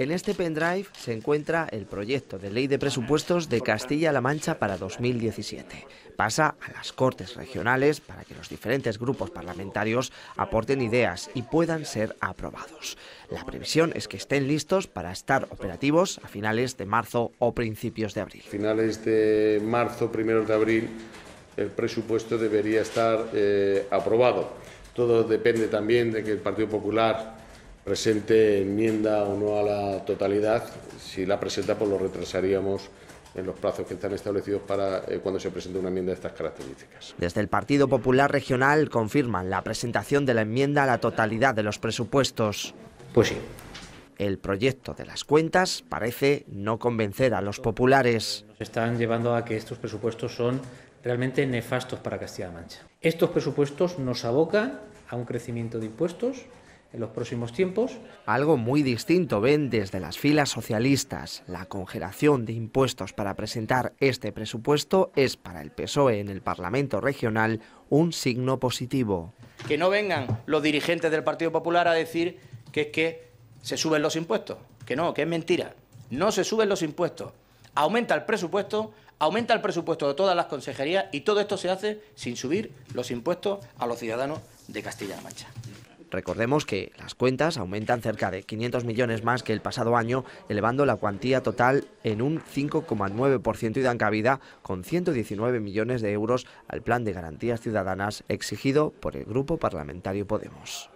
En este pendrive se encuentra el proyecto de ley de presupuestos de Castilla-La Mancha para 2017. Pasa a las Cortes Regionales para que los diferentes grupos parlamentarios aporten ideas y puedan ser aprobados. La previsión es que estén listos para estar operativos a finales de marzo o principios de abril. Finales de marzo, primeros de abril, el presupuesto debería estar eh, aprobado. Todo depende también de que el Partido Popular presente enmienda o no a la totalidad. Si la presenta, pues lo retrasaríamos en los plazos que están establecidos para eh, cuando se presente una enmienda de estas características. Desde el Partido Popular Regional confirman la presentación de la enmienda a la totalidad de los presupuestos. Pues sí. El proyecto de las cuentas parece no convencer a los populares. Nos están llevando a que estos presupuestos son realmente nefastos para Castilla-La Mancha. Estos presupuestos nos abocan a un crecimiento de impuestos, en los próximos tiempos. Algo muy distinto ven desde las filas socialistas. La congelación de impuestos para presentar este presupuesto es para el PSOE en el Parlamento Regional un signo positivo. Que no vengan los dirigentes del Partido Popular a decir que es que se suben los impuestos. Que no, que es mentira. No se suben los impuestos. Aumenta el presupuesto, aumenta el presupuesto de todas las consejerías y todo esto se hace sin subir los impuestos a los ciudadanos de Castilla-La Mancha. Recordemos que las cuentas aumentan cerca de 500 millones más que el pasado año, elevando la cuantía total en un 5,9% y dan cabida con 119 millones de euros al plan de garantías ciudadanas exigido por el Grupo Parlamentario Podemos.